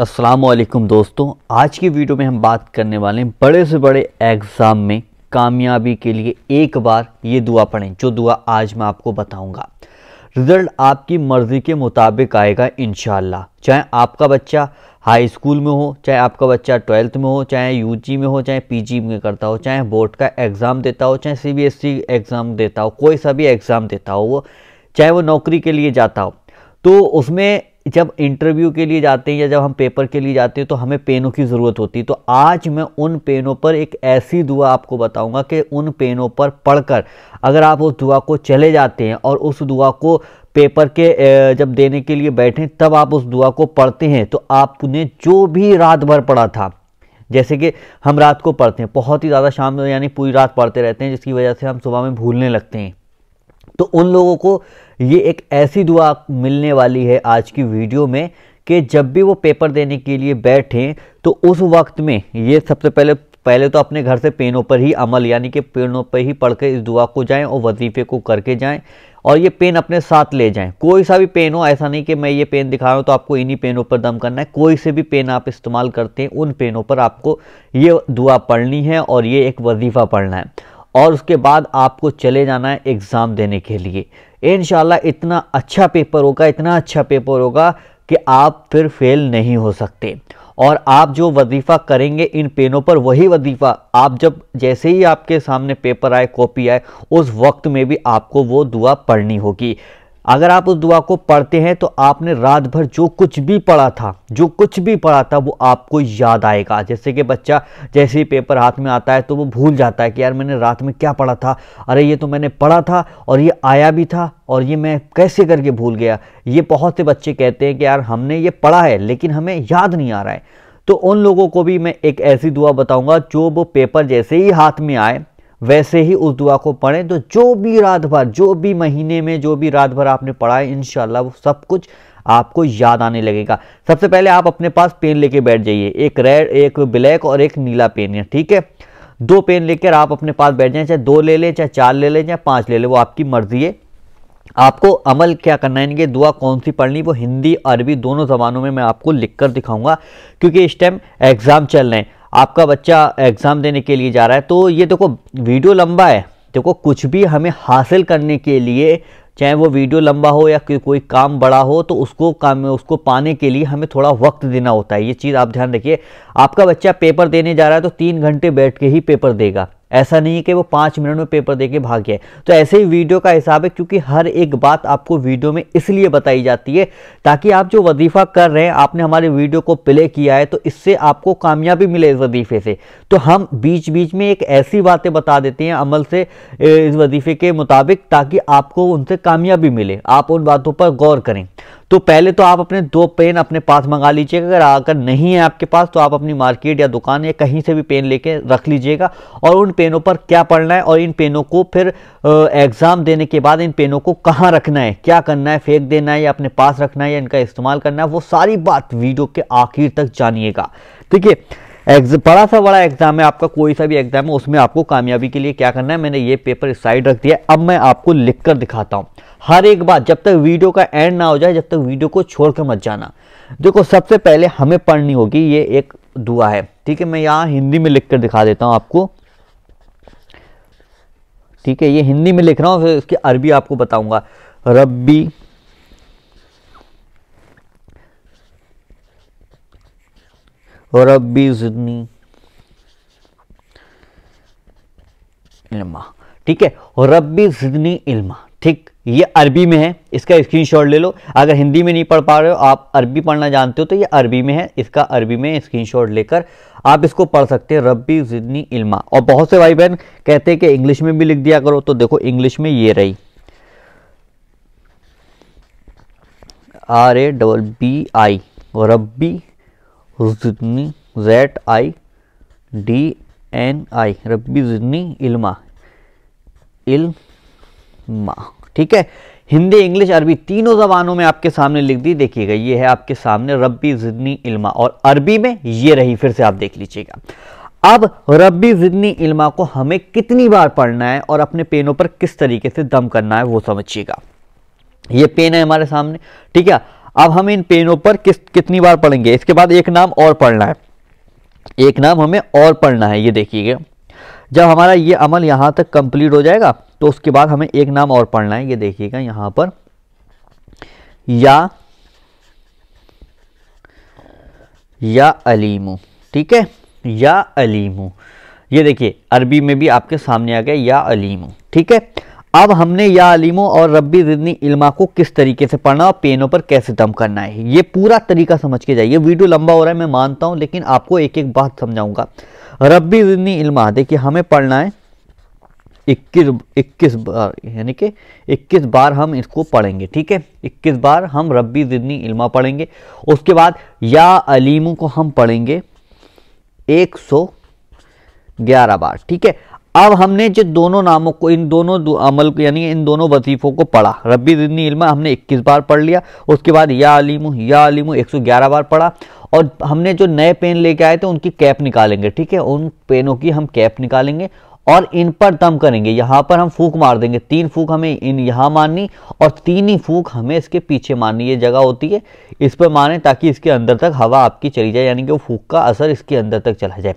असलकम दोस्तों आज की वीडियो में हम बात करने वाले हैं बड़े से बड़े एग्ज़ाम में कामयाबी के लिए एक बार ये दुआ पढ़ें जो दुआ आज मैं आपको बताऊंगा रिज़ल्ट आपकी मर्ज़ी के मुताबिक आएगा इन चाहे आपका बच्चा हाई स्कूल में हो चाहे आपका बच्चा ट्वेल्थ में हो चाहे यूजी में हो चाहे पीजी में करता हो चाहे बोर्ड का एग्ज़ाम देता हो चाहे सीबीएसई एग्ज़ाम देता हो कोई सा भी एग्ज़ाम देता हो वो चाहे वो नौकरी के लिए जाता हो तो उसमें जब इंटरव्यू के लिए जाते हैं या जब हम पेपर के लिए जाते हैं तो हमें पेनों की ज़रूरत होती है तो आज मैं उन पेनों पर एक ऐसी दुआ आपको बताऊंगा कि उन पेनों पर पढ़कर अगर आप उस दुआ को चले जाते हैं और उस दुआ को पेपर के जब देने के लिए बैठें तब आप उस दुआ को पढ़ते हैं तो आपने जो भी रात भर पढ़ा था जैसे कि हम रात को पढ़ते हैं बहुत ही ज़्यादा शाम यानी पूरी रात पढ़ते रहते हैं जिसकी वजह से हम सुबह में भूलने लगते हैं तो उन लोगों को ये एक ऐसी दुआ मिलने वाली है आज की वीडियो में कि जब भी वो पेपर देने के लिए बैठें तो उस वक्त में ये सबसे पहले पहले तो अपने घर से पेनों पर ही अमल यानी कि पेनों पर ही पढ़ इस दुआ को जाएं और वजीफ़े को करके जाएं और ये पेन अपने साथ ले जाएं कोई सा भी पेन हो ऐसा नहीं कि मैं ये पेन दिखा रहा हूँ तो आपको इन्हीं पेनों पर दम करना है कोई से भी पेन आप इस्तेमाल करते हैं उन पेनों पर आपको ये दुआ पढ़नी है और ये एक वजीफ़ा पढ़ना है और उसके बाद आपको चले जाना है एग्ज़ाम देने के लिए इन इतना अच्छा पेपर होगा इतना अच्छा पेपर होगा कि आप फिर फेल नहीं हो सकते और आप जो वजीफ़ा करेंगे इन पेनों पर वही वजीफ़ा आप जब जैसे ही आपके सामने पेपर आए कॉपी आए उस वक्त में भी आपको वो दुआ पढ़नी होगी अगर आप उस दुआ को पढ़ते हैं तो आपने रात भर जो कुछ भी पढ़ा था जो कुछ भी पढ़ा था वो आपको याद आएगा जैसे कि बच्चा जैसे ही पेपर हाथ में आता है तो वो भूल जाता है कि यार मैंने रात में क्या पढ़ा था अरे ये तो मैंने पढ़ा था और ये आया भी था और ये मैं कैसे करके भूल गया ये बहुत से बच्चे कहते हैं कि यार हमने ये पढ़ा है लेकिन हमें याद नहीं आ रहा है तो उन लोगों को भी मैं एक ऐसी दुआ बताऊंगा जो वो पेपर जैसे ही हाथ में आए वैसे ही उस दुआ को पढ़ें तो जो भी रात भर जो भी महीने में जो भी रात भर आपने पढ़ा है इन वो सब कुछ आपको याद आने लगेगा सबसे पहले आप अपने पास पेन लेके बैठ जाइए एक रेड एक ब्लैक और एक नीला पेन है ठीक है दो पेन लेकर आप अपने पास बैठ जाएं चाहे दो ले लें चाहे चार ले लें चाहे पाँच ले लें वो आपकी मर्जी है आपको अमल क्या करना है इनके दुआ कौन सी पढ़नी वो हिंदी अरबी दोनों ज़बानों में मैं आपको लिख कर दिखाऊंगा क्योंकि इस टाइम एग्ज़ाम चल रहे हैं आपका बच्चा एग्ज़ाम देने के लिए जा रहा है तो ये देखो वीडियो लंबा है देखो कुछ भी हमें हासिल करने के लिए चाहे वो वीडियो लंबा हो या कोई काम बड़ा हो तो उसको काम उसको पाने के लिए हमें थोड़ा वक्त देना होता है ये चीज़ आप ध्यान रखिए आपका बच्चा पेपर देने जा रहा है तो तीन घंटे बैठ के ही पेपर देगा ऐसा नहीं है कि वो पाँच मिनट में पेपर दे के भाग गया तो ऐसे ही वीडियो का हिसाब है क्योंकि हर एक बात आपको वीडियो में इसलिए बताई जाती है ताकि आप जो वजीफ़ा कर रहे हैं आपने हमारे वीडियो को प्ले किया है तो इससे आपको कामयाबी मिले इस वजीफे से तो हम बीच बीच में एक ऐसी बातें बता देते हैं अमल से इस वजीफे के मुताबिक ताकि आपको उनसे कामयाबी मिले आप उन बातों पर गौर करें तो पहले तो आप अपने दो पेन अपने पास मंगा लीजिएगा अगर आकर नहीं है आपके पास तो आप अपनी मार्केट या दुकान या कहीं से भी पेन लेके रख लीजिएगा और उन पेन पेनों पर क्या पढ़ना है और इन पेनों को फिर एग्ज़ाम देने के बाद इन पेनों को कहाँ रखना है क्या करना है फेंक देना है या अपने पास रखना है या इनका इस्तेमाल करना है वो सारी बात वीडियो के आखिर तक जानिएगा ठीक है बड़ा सा बड़ा एग्जाम है आपका कोई सा भी एग्जाम है उसमें आपको कामयाबी के लिए क्या करना है मैंने ये पेपर साइड रख दिया अब मैं आपको लिख कर दिखाता हूँ हर एक बात जब तक वीडियो का एंड ना हो जाए जब तक वीडियो को छोड़ कर मत जाना देखो सबसे पहले हमें पढ़नी होगी ये एक दुआ है ठीक है मैं यहाँ हिंदी में लिख कर दिखा देता हूँ आपको ठीक है ये हिंदी में लिख रहा हूँ फिर इसकी अरबी आपको बताऊंगा रब्बी रब्बी जिदनी इल्मा ठीक है रब्बी जिदनी इल्मा ठीक ये अरबी में है इसका स्क्रीनशॉट ले लो अगर हिंदी में नहीं पढ़ पा रहे हो आप अरबी पढ़ना जानते हो तो ये अरबी में है इसका अरबी में स्क्रीनशॉट लेकर आप इसको पढ़ सकते हैं रब्बी जिदनी इल्मा और बहुत से भाई बहन कहते हैं कि इंग्लिश में भी लिख दिया करो तो देखो इंग्लिश में ये रही R A double B I रब्बी जिदनी Z I D N I रब्बी जिदनी इल्मा इल्म माँ ठीक है हिंदी इंग्लिश अरबी तीनों जबानों में आपके सामने लिख दी देखिएगा ये है आपके सामने रब्बी जिदनी इल्मा और अरबी में ये रही फिर से आप देख लीजिएगा अब रब्बी जिदनी इल्मा को हमें कितनी बार पढ़ना है और अपने पेनों पर किस तरीके से दम करना है वो समझिएगा ये पेन है हमारे सामने ठीक है अब हम इन पेनों पर किस कितनी बार पढ़ेंगे इसके बाद एक नाम और पढ़ना है एक नाम हमें और पढ़ना है ये देखिएगा जब हमारा ये अमल यहाँ तक कंप्लीट हो जाएगा तो उसके बाद हमें एक नाम और पढ़ना है ये देखिएगा यहाँ पर या या अलीमू ठीक है या अलीमू ये देखिए अरबी में भी आपके सामने आ गया या अलीमू ठीक है अब हमने या अलीमो और रब्बी जिदनी इल्मा को किस तरीके से पढ़ना और पेनों पर कैसे दम करना है ये पूरा तरीका समझ के जाइए वीडियो लंबा हो रहा है मैं मानता हूँ लेकिन आपको एक एक बात समझाऊंगा रब्बी जिदनी इल्मा देखिए हमें पढ़ना है इक्कीस इक्कीस बार यानी कि इक्कीस बार हम इसको पढ़ेंगे ठीक है इक्कीस बार हम रब्बी जिदनी इल्मा पढ़ेंगे उसके बाद या अलीमो को हम पढ़ेंगे एक सौ ग्यारह बार ठीक है अब हमने जो दोनों नामों को इन दोनों दो अमल को यानी इन दोनों वजीफ़ों को पढ़ा रब्बी जिदनी इल्मा हमने 21 बार पढ़ लिया उसके बाद या अलीमू या अलीमू 111 बार पढ़ा और हमने जो नए पेन लेके आए थे उनकी कैप निकालेंगे ठीक है उन पेनों की हम कैप निकालेंगे और इन पर दम करेंगे यहाँ पर हम फूक मार देंगे तीन फूक हमें इन यहाँ मारनी और तीन ही फूक हमें इसके पीछे मारनी ये जगह होती है इस पर मारें ताकि इसके अंदर तक हवा आपकी चली जाए यानी कि वो फूक का असर इसके अंदर तक चला जाए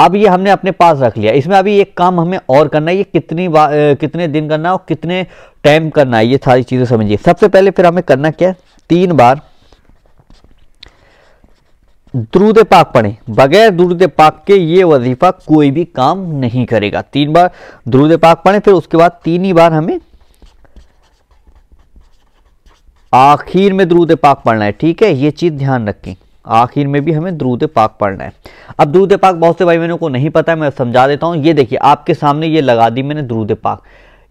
अब ये हमने अपने पास रख लिया इसमें अभी एक काम हमें और करना है ये कितनी कितने दिन करना है और कितने टाइम करना है ये सारी चीज़ें समझिए सबसे पहले फिर हमें करना क्या है तीन बार द्रुद पाक पढ़े बगैर द्रुद पाक के ये वजीफा कोई भी काम नहीं करेगा तीन बार द्रुद पाक पढ़े फिर उसके बाद तीन ही बार हमें आखिर में द्रुद पाक पढ़ना है ठीक है ये चीज़ ध्यान रखें आखिर में भी हमें द्रूद पाक पढ़ना है अब द्रूद पाक बहुत से भाई बहनों को नहीं पता है मैं समझा देता हूँ ये देखिए आपके सामने ये लगा दी मैंने द्रूद पाक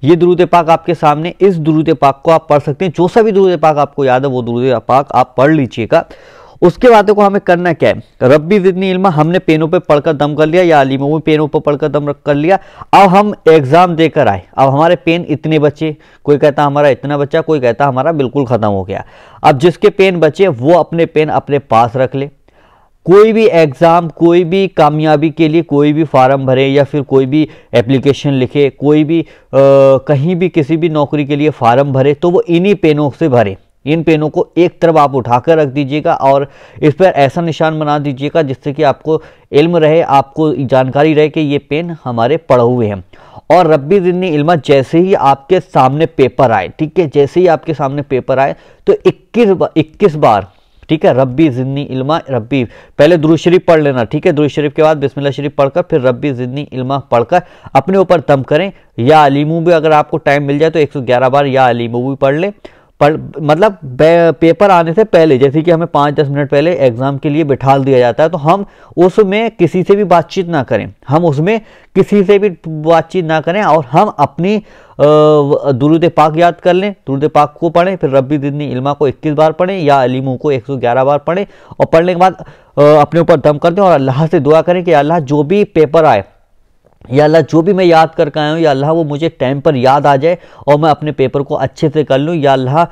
ये द्रूद पाक आपके सामने इस द्रूद पाक को आप पढ़ सकते हैं जो सा भी द्रूद पाक आपको याद है वो द्रूद पाक आप पढ़ लीजिएगा उसके बाद देखो हमें करना क्या है रब्बी जितनी इल्मा हमने पेनों पे पढ़कर दम कर लिया या अली में पेनों पर पढ़कर दम रख कर लिया अब हम एग्ज़ाम देकर आए अब हमारे पेन इतने बचे कोई कहता हमारा इतना बचा कोई कहता हमारा बिल्कुल ख़त्म हो गया अब जिसके पेन बचे वो अपने पेन अपने पास रख ले कोई भी एग्ज़ाम कोई भी कामयाबी के लिए कोई भी फार्म भरे या फिर कोई भी एप्लीकेशन लिखे कोई भी आ, कहीं भी किसी भी नौकरी के लिए फार्म भरे तो वो इन्हीं पेनों से भरे इन पेनों को एक तरफ आप उठाकर रख दीजिएगा और इस पर ऐसा निशान बना दीजिएगा जिससे कि आपको इल्म रहे आपको जानकारी रहे कि ये पेन हमारे पड़े हुए हैं और रब्बी ज़िन्नी इल्मा जैसे ही आपके सामने पेपर आए ठीक है जैसे ही आपके सामने पेपर आए तो 21 इक्कीस बार ठीक है रब्बी ज़िन्नी इल्मा रब्बी पहले दुरू शरीफ पढ़ लेना ठीक है दुरू शरीफ के बाद बिस्मिल्लाह शरीफ पढ़कर फिर रब्बी ज़िन्नी इल्मा पढ़कर अपने ऊपर दम करें या अलीमू भी अगर आपको टाइम मिल जाए तो 111 बार या अलीमू भी पढ़ लें पढ़ मतलब पेपर आने से पहले जैसे कि हमें पाँच दस मिनट पहले एग्ज़ाम के लिए बिठा दिया जाता है तो हम उसमें किसी से भी बातचीत ना करें हम उसमें किसी से भी बातचीत ना करें और हम अपनी दुरुद पाक याद कर लें दुरुद पाक को पढ़ें फिर रबी दिनी इल्मा को 21 बार पढ़ें या अलीमू को 111 बार पढ़ें और पढ़ने के बाद अपने ऊपर दम कर दें और अल्लाह से दुआ करें कि अल्लाह जो भी पेपर आए या अल्लाह जो भी मैं याद करके आया हूँ या अल्लाह वो मुझे टाइम पर याद आ जाए और मैं अपने पेपर को अच्छे से कर लूँ या अल्लाह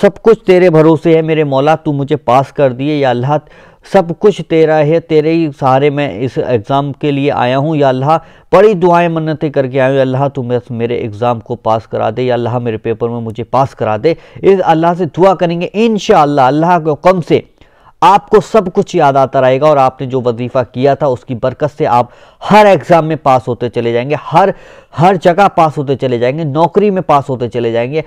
सब कुछ तेरे भरोसे है मेरे मौला तू मुझे पास कर दिए या अल्लाह सब कुछ तेरा है तेरे ही सहारे मैं इस एग्ज़ाम के लिए आया हूँ या अल्लाह बड़ी दुआएं मन्नतें करके आया हूँ अल्लाह तू मेरे एग्ज़ाम को पास करा दे या अल्लाह मेरे पेपर में मुझे पास करा दे इस अल्लाह से दुआ करेंगे इन अल्लाह को कम से आपको सब कुछ याद आता रहेगा और आपने जो वजीफ़ा किया था उसकी बरकत से आप हर एग्ज़ाम में पास होते चले जाएंगे हर हर जगह पास होते चले जाएंगे नौकरी में पास होते चले जाएंगे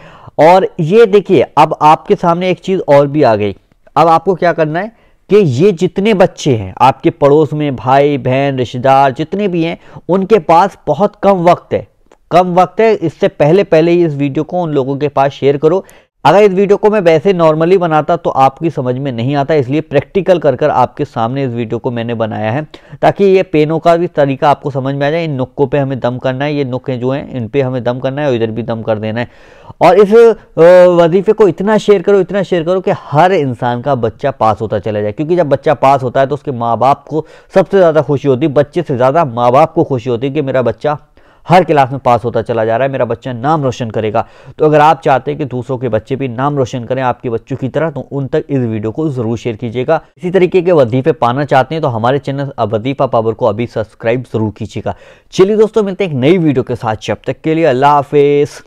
और ये देखिए अब आपके सामने एक चीज़ और भी आ गई अब आपको क्या करना है कि ये जितने बच्चे हैं आपके पड़ोस में भाई बहन रिश्तेदार जितने भी हैं उनके पास बहुत कम वक्त है कम वक्त है इससे पहले पहले ही इस वीडियो को उन लोगों के पास शेयर करो अगर इस वीडियो को मैं वैसे नॉर्मली बनाता तो आपकी समझ में नहीं आता इसलिए प्रैक्टिकल कर कर आपके सामने इस वीडियो को मैंने बनाया है ताकि ये पेनों का भी तरीका आपको समझ में आ जाए इन नुक्कों पे हमें दम करना है ये नुक्के जो हैं इन पे हमें दम करना है और इधर भी दम कर देना है और इस वजीफे को इतना शेयर करो इतना शेयर करो कि हर इंसान का बच्चा पास होता चला जाए क्योंकि जब बच्चा पास होता है तो उसके माँ बाप को सबसे ज़्यादा खुशी होती है बच्चे से ज़्यादा माँ बाप को खुशी होती है कि मेरा बच्चा हर क्लास में पास होता चला जा रहा है मेरा बच्चा नाम रोशन करेगा तो अगर आप चाहते हैं कि दूसरों के बच्चे भी नाम रोशन करें आपके बच्चों की तरह तो उन तक इस वीडियो को जरूर शेयर कीजिएगा इसी तरीके के वजीफे पाना चाहते हैं तो हमारे चैनल वजीफा पावर को अभी सब्सक्राइब जरूर कीजिएगा चलिए दोस्तों मिलते हैं एक नई वीडियो के साथ जब तक के लिए अल्लाह हाफिज़